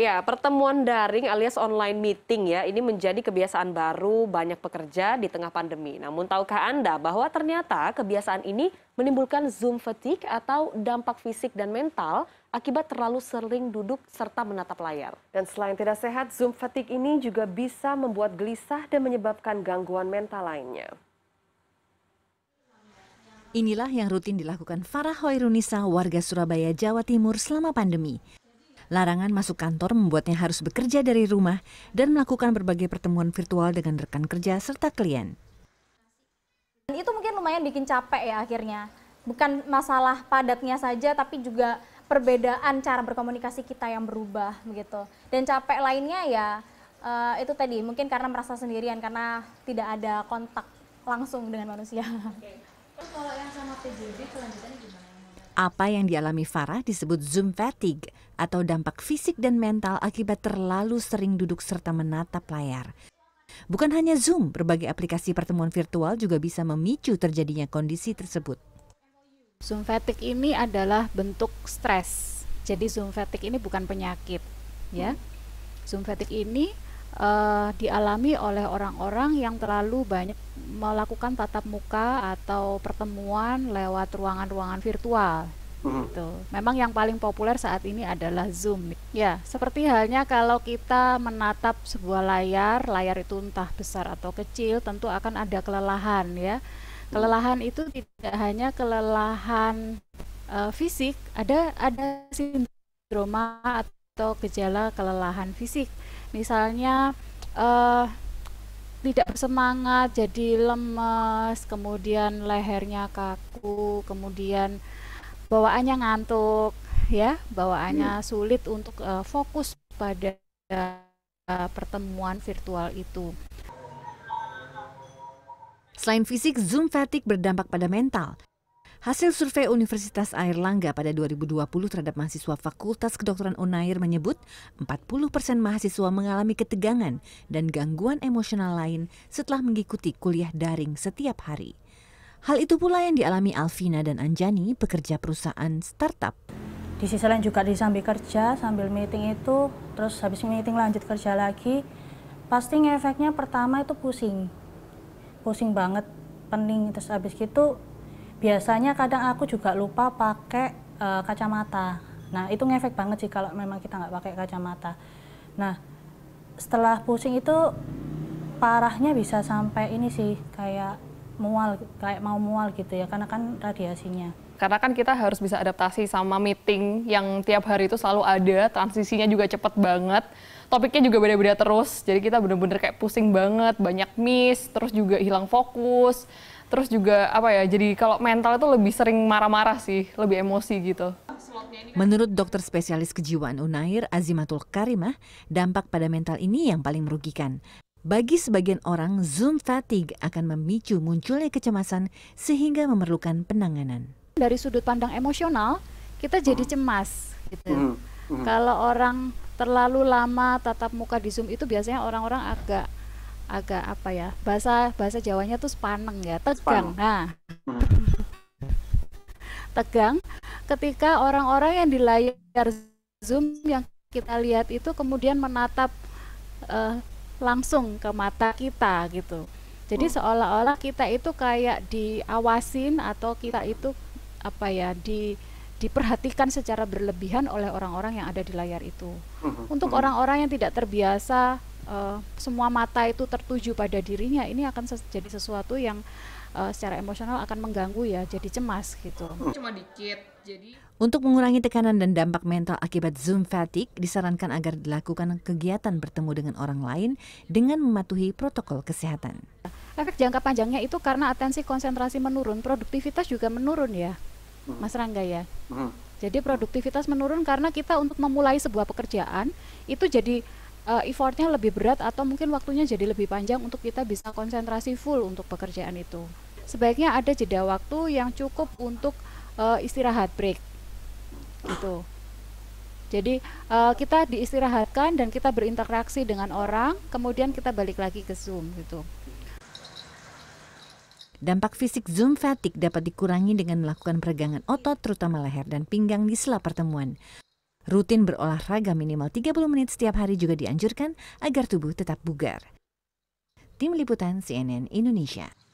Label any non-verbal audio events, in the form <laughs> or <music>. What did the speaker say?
Ya, pertemuan daring alias online meeting ya, ini menjadi kebiasaan baru banyak pekerja di tengah pandemi. Namun tahukah Anda bahwa ternyata kebiasaan ini menimbulkan Zoom fatigue atau dampak fisik dan mental akibat terlalu sering duduk serta menatap layar. Dan selain tidak sehat, Zoom fatigue ini juga bisa membuat gelisah dan menyebabkan gangguan mental lainnya. Inilah yang rutin dilakukan Farah Hoirunisa warga Surabaya, Jawa Timur selama pandemi. Larangan masuk kantor membuatnya harus bekerja dari rumah dan melakukan berbagai pertemuan virtual dengan rekan kerja serta klien. Itu mungkin lumayan bikin capek ya akhirnya. Bukan masalah padatnya saja tapi juga perbedaan cara berkomunikasi kita yang berubah begitu. Dan capek lainnya ya uh, itu tadi mungkin karena merasa sendirian karena tidak ada kontak langsung dengan manusia. Oke. Terus kalau yang sama PJB kelanjutannya apa yang dialami Farah disebut zoom fatigue atau dampak fisik dan mental akibat terlalu sering duduk serta menatap layar. Bukan hanya Zoom, berbagai aplikasi pertemuan virtual juga bisa memicu terjadinya kondisi tersebut. Zoom fatigue ini adalah bentuk stres. Jadi Zoom fatigue ini bukan penyakit, ya. Hmm. Zoom fatigue ini uh, dialami oleh orang-orang yang terlalu banyak melakukan tatap muka atau pertemuan lewat ruangan-ruangan virtual hmm. gitu. Memang yang paling populer saat ini adalah Zoom. Ya, seperti halnya kalau kita menatap sebuah layar, layar itu entah besar atau kecil, tentu akan ada kelelahan ya. Kelelahan itu tidak hanya kelelahan uh, fisik, ada ada sindroma atau gejala kelelahan fisik. Misalnya uh, tidak bersemangat, jadi lemes, kemudian lehernya kaku, kemudian bawaannya ngantuk, ya, bawaannya hmm. sulit untuk uh, fokus pada uh, pertemuan virtual itu. Selain fisik, Zoom fatigue berdampak pada mental. Hasil survei Universitas Airlangga pada 2020 terhadap mahasiswa Fakultas Kedokteran Unair menyebut 40 persen mahasiswa mengalami ketegangan dan gangguan emosional lain setelah mengikuti kuliah daring setiap hari. Hal itu pula yang dialami Alvina dan Anjani, pekerja perusahaan startup. Di sisi lain juga di sambil kerja, sambil meeting itu, terus habis meeting lanjut kerja lagi, pasti efeknya pertama itu pusing. Pusing banget, pening, terus habis itu biasanya kadang aku juga lupa pakai uh, kacamata. Nah, itu ngefek banget sih kalau memang kita nggak pakai kacamata. Nah, setelah pusing itu parahnya bisa sampai ini sih kayak mual kayak mau mual gitu ya karena kan radiasinya. Karena kan kita harus bisa adaptasi sama meeting yang tiap hari itu selalu ada, transisinya juga cepet banget. Topiknya juga beda-beda terus, jadi kita bener-bener kayak pusing banget, banyak miss, terus juga hilang fokus terus juga apa ya jadi kalau mental itu lebih sering marah-marah sih lebih emosi gitu Menurut dokter spesialis kejiwaan Unair Azimatul Karimah, dampak pada mental ini yang paling merugikan. Bagi sebagian orang, Zoom fatigue akan memicu munculnya kecemasan sehingga memerlukan penanganan. Dari sudut pandang emosional, kita jadi cemas gitu. Hmm, hmm. Kalau orang terlalu lama tatap muka di Zoom itu biasanya orang-orang agak agak apa ya bahasa bahasa Jawanya tuh sepaneng ya tegang. Spaneng. Nah, hmm. <laughs> tegang ketika orang-orang yang di layar Zoom yang kita lihat itu kemudian menatap uh, langsung ke mata kita gitu. Jadi hmm. seolah-olah kita itu kayak diawasin atau kita itu apa ya di diperhatikan secara berlebihan oleh orang-orang yang ada di layar itu. Hmm. Untuk hmm. orang-orang yang tidak terbiasa uh, semua mata itu tertuju pada dirinya ini akan ses jadi sesuatu yang uh, secara emosional akan mengganggu ya jadi cemas gitu cuma dikit jadi untuk mengurangi tekanan dan dampak mental akibat Zoom fatigue, disarankan agar dilakukan kegiatan bertemu dengan orang lain dengan mematuhi protokol kesehatan. Efek jangka panjangnya itu karena atensi konsentrasi menurun, produktivitas juga menurun ya, hmm. Mas Rangga ya. Hmm. Jadi produktivitas menurun karena kita untuk memulai sebuah pekerjaan itu jadi uh, effortnya lebih berat atau mungkin waktunya jadi lebih panjang untuk kita bisa konsentrasi full untuk pekerjaan itu. Sebaiknya ada jeda waktu yang cukup untuk uh, istirahat break. Gitu. Jadi uh, kita diistirahatkan dan kita berinteraksi dengan orang, kemudian kita balik lagi ke Zoom gitu. Dampak fisik Zoom fatigue dapat dikurangi dengan melakukan peregangan otot, terutama leher dan pinggang di sela pertemuan. Rutin berolahraga minimal 30 menit setiap hari juga dianjurkan agar tubuh tetap bugar. Tim Liputan CNN Indonesia